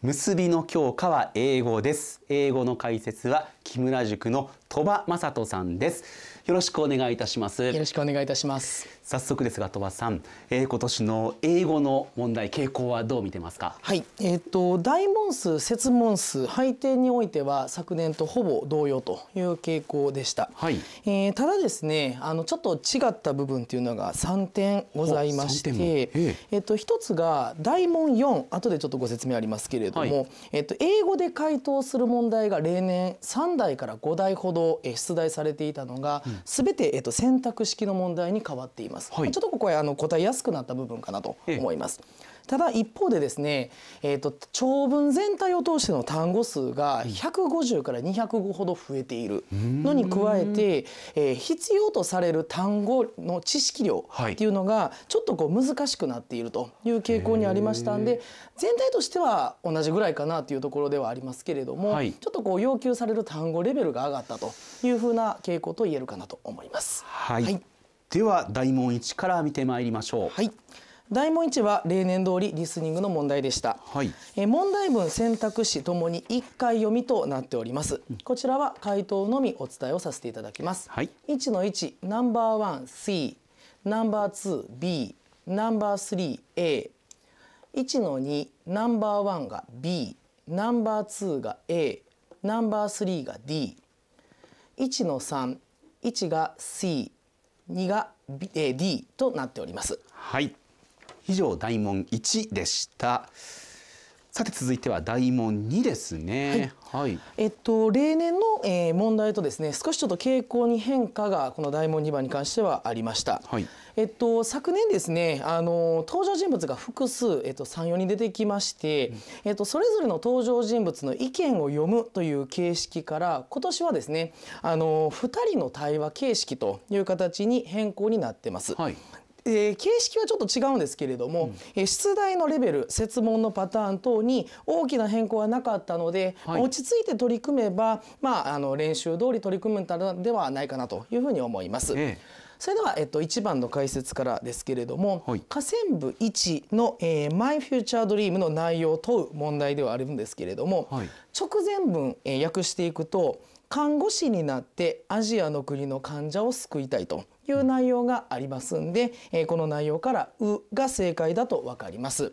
結びの教科は英語です英語の解説は木村塾の鳥羽正人さんですよろしくお願いいたしますよろしくお願いいたします早速ですが鳥羽さん、えー、今年の英語の問題傾向はどう見てますかはいえっ、ー、と大問数設問数配点においては昨年とほぼ同様という傾向でしたはい、えー、ただですねあのちょっと違った部分というのが3点ございまして、えー、えっ、と一つが大問4後でちょっとご説明ありますけれども、はい、えっ、と英語で回答する問題が例年3台から5台ほど出題されていたのが、うん、全て、えっと、選択式の問題に変わっています、はい、ちょっとここはあの答えやすくなった部分かなと思います。はいただ一方でですね、えーと、長文全体を通しての単語数が150から200語ほど増えているのに加えて、えー、必要とされる単語の知識量っていうのがちょっとこう難しくなっているという傾向にありましたんで全体としては同じぐらいかなというところではありますけれども、はい、ちょっとこう要求される単語レベルが上がったというふうな傾向と言えるかなと思います。はい、はい、では大問1から見てまいりましょう。はい大問一は例年通りリスニングの問題でした、はい、え問題文選択肢ともに一回読みとなっております、こちらは回答のみお伝えをさせていただきます、はい、1の一、ナンバーワン、c ナンバーツー、b ナンバースリー、a 一の二、ナンバーワンが B ナンバーツーが A ナンバースリーが d 一の三、一が c 二が、B、A、D となっております。はい以上大問1でした。さて続いては大問2ですね。はい。はい、えっと例年の、えー、問題とですね少しちょっと傾向に変化がこの大問2番に関してはありました。はい。えっと昨年ですねあの登場人物が複数えっと34人出てきまして、うん、えっとそれぞれの登場人物の意見を読むという形式から今年はですねあの2人の対話形式という形に変更になってます。はい。で形式はちょっと違うんですけれども、うん、出題のレベル設問のパターン等に大きな変更はなかったので、はい、落ち着いて取り組めば、まあ、あの練習通り取り組むんではないかなというふうに思います。ええそれでは、えっと、1番の解説からですけれども、はい、河川部1の、えマイ・フューチャー・ドリーム」の内容を問う問題ではあるんですけれども、はい、直前文、えー、訳していくと看護師になってアジアの国の患者を救いたいという内容がありますんで、えこの内容から「う」が正解だと分かります。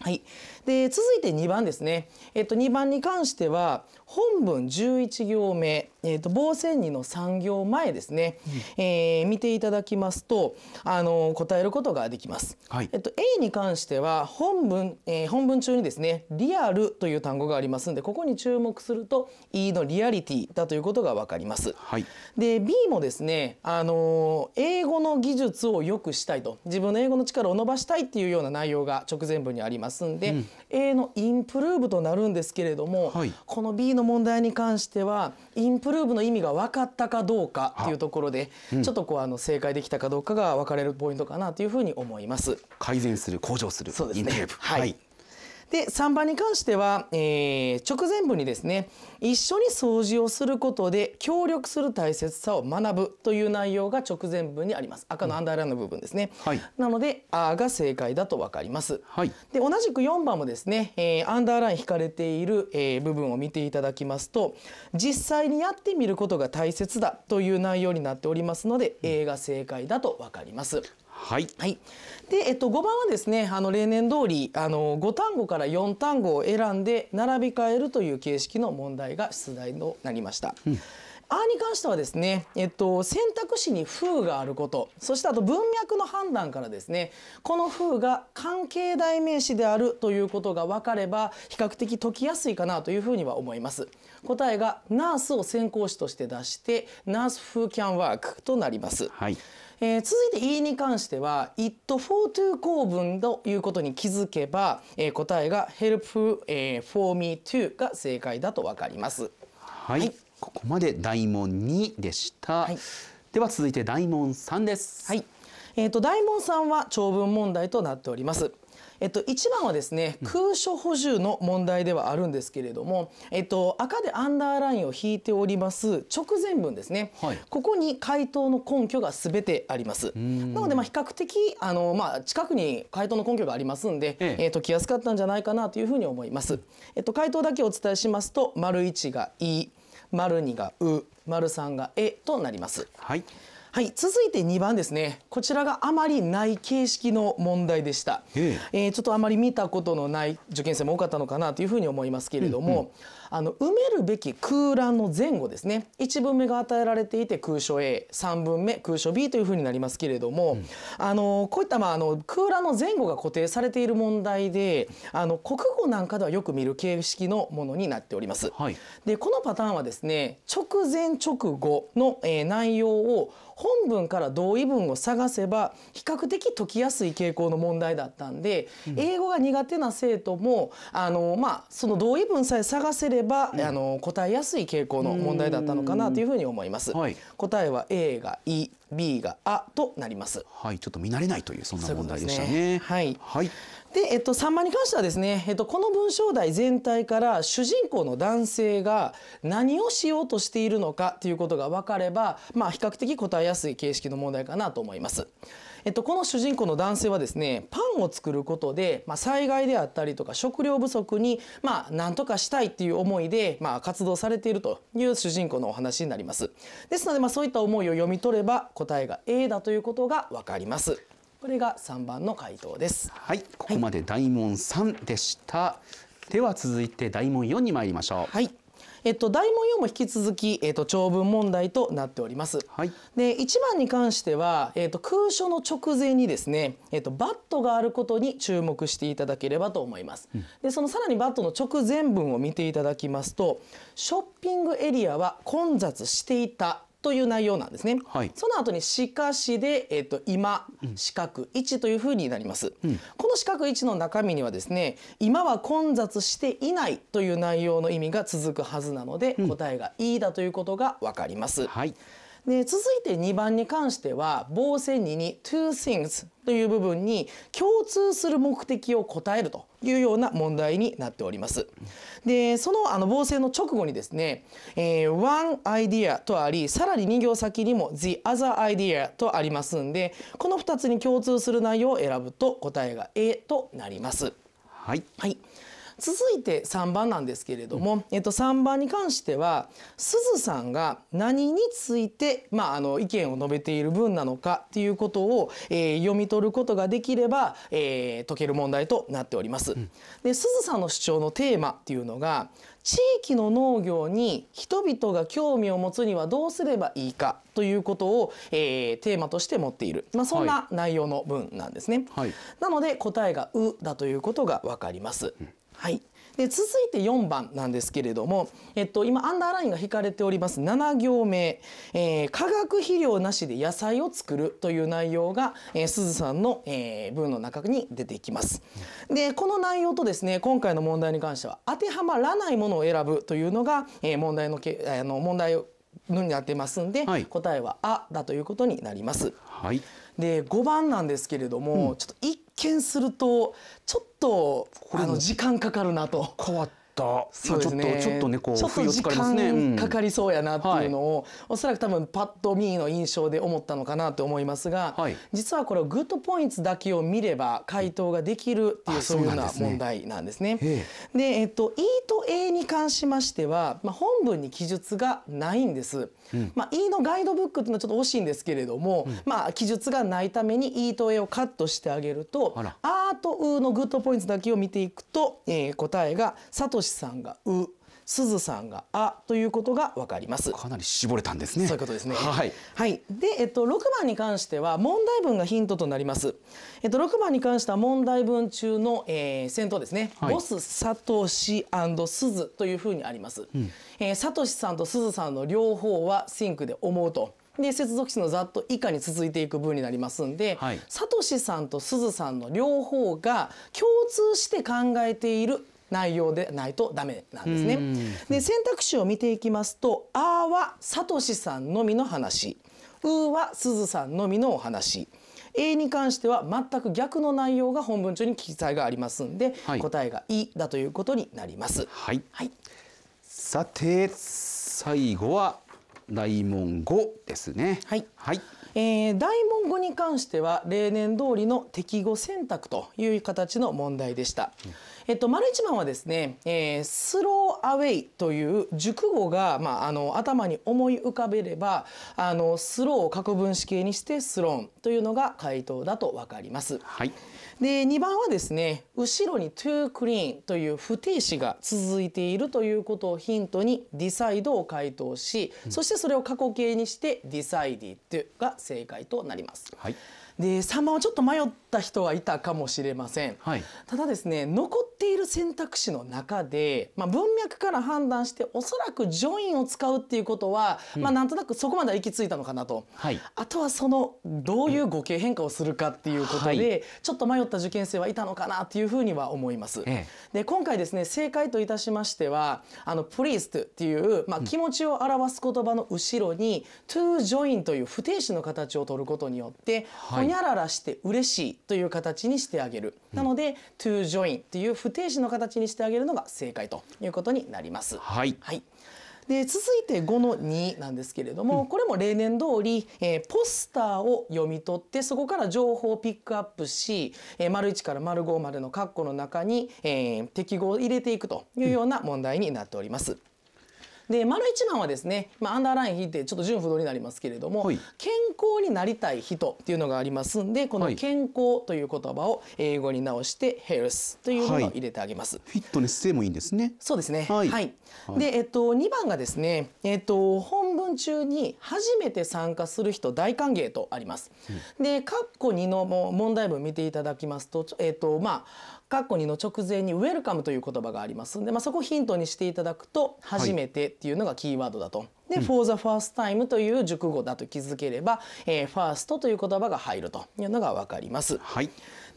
はい、で続いて2番ですね、えっと、2番に関しては本文11行目、えーと、と防線2の3行前ですね、うん、えー、見ていただきますとあの答えることができます。はい、えっと、A に関しては本文、えー、本文中にですね「リアル」という単語がありますのでここに注目すると E のリアリティだということが分かります。はい、で B もですねあの英語の技術を良くしたいと自分の英語の力を伸ばしたいっていうような内容が直前文にありますんで、うん、A の「インプルーブ」となるんですけれども、はい、この B のの問題に関してはインプルーブの意味が分かったかどうかっていうところで、うん、ちょっとこうあの正解できたかどうかが分かれるポイントかなというふうに思います。改善する向上するそうですね、はい、はいで3番に関しては、えー、直前部にですね一緒に掃除をすることで協力する大切さを学ぶという内容が直前部にあります赤のアンダーラインの部分ですね、うんはい、なので「あ」が正解だと分かります、はい、で同じく4番もですね、えー、アンダーライン引かれている、えー、部分を見ていただきますと実際にやってみることが大切だという内容になっておりますので「うん、A」が正解だと分かりますはい、はい、で、えっと、5番はですねあの例年通りあの5単語から4単語を選んで並び替えるという形式の問題が出題となりました。うんあに関してはですね、えっと、選択肢に風があることそしてあと文脈の判断からですねこの風が関係代名詞であるということが分かれば比較的解きやすいかなというふうには思います答えがナースを先行詞として出してナース風キャンワークとなります、はい、えー、続いて E に関しては it for to 構文ということに気づけば、えー、答えが help、え for me to が正解だと分かりますはい、はいここまで大問2でした、はい、では続いて大問3です、はいえーと、大問3は長文問題となっております。えっと、1番はですね空所補充の問題ではあるんですけれども、えっと、赤でアンダーラインを引いております直前文ですね、はい、ここに回答の根拠が全てありますなのでまあ比較的あの、まあ、近くに回答の根拠がありますんで、えええー、解きやすかったんじゃないかなというふうに思います。えっと、回答だけお伝えしますと丸1が「い」丸二が「う」丸3が「え」となります。はいはい、続いて2番ですねこちらがあまりない形式の問題でした、えー、ちょっとあまり見たことのない受験生も多かったのかなというふうに思いますけれども、うんうんあの埋めるべき空欄の前後ですね1文目が与えられていて空所 A3 文目空所 B というふうになりますけれども、うん、あのこういった、まあ、あの空欄の前後が固定されている問題であの国語なんかではよく見る形式のものになっております。はい、でこのパターンはですね直前直後の、えー、内容を本文から同意文を探せば比較的解きやすい傾向の問題だったんで、うん、英語が苦手な生徒もあの、まあ、その同意文さえ探せれば、うん、あの答えやすい傾向の問題だったのかなというふうに思います。はい、答えは A が「い」B が「あ」となります。はい、ちょっと見慣れないというそんな問題でしたね。ねはい、はい、で、えっと、3番に関してはですね、えっと、この文章題全体から主人公の男性が何をしようとしているのかということが分かれば、まあ、比較的答えやすい形式の問題かなと思います。えっと、この主人公の男性はですねパンを作ることで、まあ、災害であったりとか食料不足に、まあ、何とかしたいっていう思いで、まあ、活動されているという主人公のお話になりますですので、まあ、そういった思いを読み取れば答えが A だということが分かりますこれが3番の回答ですはいここまで大問3でした、はい、では続いて大問4に参りましょうはいえっと、大問4も引き続き、えっと、長文問題となっております。はい、で1番に関しては、えっと、空所の直前にですね、えっと、バットがあることに注目していただければと思います。うん、でそのさらにバットの直前文を見ていただきますと「ショッピングエリアは混雑していた」という内容なんですね。はい、その後にしかしで、えっ、ー、と、今、四角1というふうになります、うん、この四角1の中身にはですね、今は混雑していないという内容の意味が続くはずなので、うん、答えがい、E だということがわかります。はいで続いて2番に関しては防線2に「two things」という部分に共通する目的を答えるというような問題になっております。でそのあの防線の直後にですね「えー、one idea」とありさらに2行先にも「the other idea」とありますんでこの2つに共通する内容を選ぶと答えが A となります。はい、はい続いて3番なんですけれども、えっと、3番に関してはすずさんが何について、まあ、あの意見を述べている文なのかっていうことを、えー、読み取ることができれば、えー、解ける問題となっております。ですずさんの主張のテーマっていうのが地域の農業に人々が興味を持つにはどうすればいいかということを、えー、テーマとして持っている、まあ、そんな内容の文なんですね。はい、なので答えが「う」だということが分かります。うんはい。で続いて4番なんですけれども、えっと、今アンダーラインが引かれております7行目、えー、化学肥料なしで野菜を作る」という内容が、えー、すさんの、えー、文の中に出てきます。でこの内容とですね今回の問題に関しては当てはまらないものを選ぶというのが、えー、問題のけあの問題になってますんで、はい、答えは「あ」だということになります。はいで5番なんですけれども、うん、ちょっと一見するとちょっとあの時間かかるなと。変わったそうですねちょっとねこうちょっと時間かかりそうやなっていうのを、うおそらく多分パッとミーの印象で思ったのかなと思いますが、はい、実はこれグッドポイントだけを見れば回答ができるっていうそういうような問題なんですね。でえっと E と A に関しましては、まあ、本文に記述がないんです。うん、まあ、E のガイドブックっていうのはちょっと惜しいんですけれども、うん、まあ、記述がないために E と A をカットしてあげると「アートウーのグッドポイントだけを見ていくと、えー、答えが「さとししさんが「う」すずさんが「あ」ということがわかりますかなり絞れたんですねそういうことですねはい、はい、で、えっと、六番に関しては問題文がヒントとなります、えっと、六番に関しては問題文中の、えー、先頭ですね「はい、ボスサトシすず」というふうにあります、うん、えー、サトシさんとすずさんの両方は「シンクで思うとで接続詞のざっと以下に続いていく文になりますんで、はい、サトシさんとすずさんの両方が共通して考えている内容でないとダメなんですね。で選択肢を見ていきますと「あ」はさとしさんのみの話「う」はすずさんのみのお話。A に関しては全く逆の内容が本文中に記載がありますんで、はい、答えが「い」だということになります。はい、はい、さて最後は大文語ですね。はい、はいえー、大文語に関しては例年通りの適語選択という形の問題でした。うんえっと、丸一番はですね、えー、スローアウェイという熟語が、まあ、あの頭に思い浮かべればあのスローを核分子形にしてスローンというのが回答だと分かります。はいで2番はですね後ろにトゥークリーン」という不定詞が続いているということをヒントにディサイド」を回答し、うん、そしてそれを過去形にして decided が正解となります。はい、で3番はちょっと迷っった人はいたかもしれません、はい、ただですね残っている選択肢の中で、まあ、文脈から判断しておそらくジョインを使うっていうことは、うん、まあ、なんとなくそこまで行き着いたのかなと、はい、あとはそのどういう語形変化をするかっていうことで、うんはい、ちょっと迷った受験生はいたのかなというふうには思います。ええ、で今回ですね正解といたしましてはあのプリストっていう、まあ、気持ちを表す言葉の後ろに、トゥ・ジョイン」という不定詞の形を取ることによって、ほにゃららして嬉しいという形にしてあげる、なので to join という不定詞の形にしてあげるのが正解ということになります。はい、はいで続いて5の2なんですけれども、これも例年通り、えー、ポスターを読み取ってそこから情報をピックアップし、えー、丸1から丸5までの括弧の中に、えー、適合を入れていくというような問題になっております。うんで丸一番はですね、まあ、アンダーライン引いてちょっと順不同になりますけれども、はい、健康になりたい人っていうのがありますんでこの健康という言葉を英語に直してヘルスというものを入れてあげます、はい、フィットネス性もいいんですねそうですねはい、はい、でえっと2番がですねえっと本文中に初めて参加する人大歓迎とあります、うん、で括弧2の問題文見ていただきますとえっとまあ括弧2の直前にウェルカムという言葉がありますんで、まあ、そこをヒントにしていただくと初めてっていうのがキーワードだと。はい、で、for the first time という熟語だと気づければ、えー、first という言葉が入るというのがわかります。はい。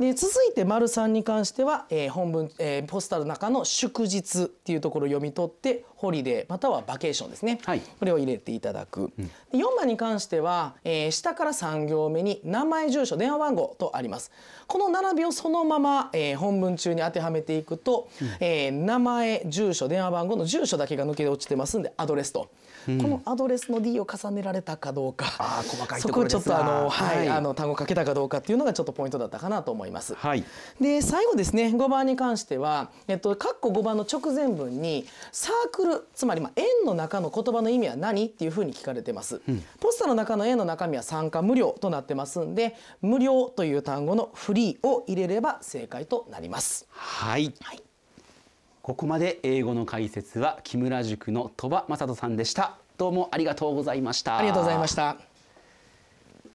で続いて丸3に関しては、えー、本文、えー、ポスターの中の祝日っていうところを読み取ってホリデーまたはバケーションですね、はい、これを入れていただく、うん、4番に関しては、えー、下から3行目に名前住所電話番号とありますこの並びをそのまま、えー、本文中に当てはめていくと、うん、えー、名前住所電話番号の住所だけが抜け落ちてますんでアドレスと、うん、このアドレスの D を重ねられたかどうかあ細かいそこをちょっとあの、はい、はい、あの単語かけたかどうかっていうのがちょっとポイントだったかなと思います。はい、で最後ですね5番に関しては、えっと、括弧5番の直前文にサークルルつまりま円の中の言葉の意味は何っていうふうに聞かれてます、うん、ポスターの中の円の中身は参加無料となってますんで無料という単語のフリーを入れれば正解となりますはい、はい、ここまで英語の解説は木村塾の鳥羽正人さんでしたどうもありがとうございましたありがとうございました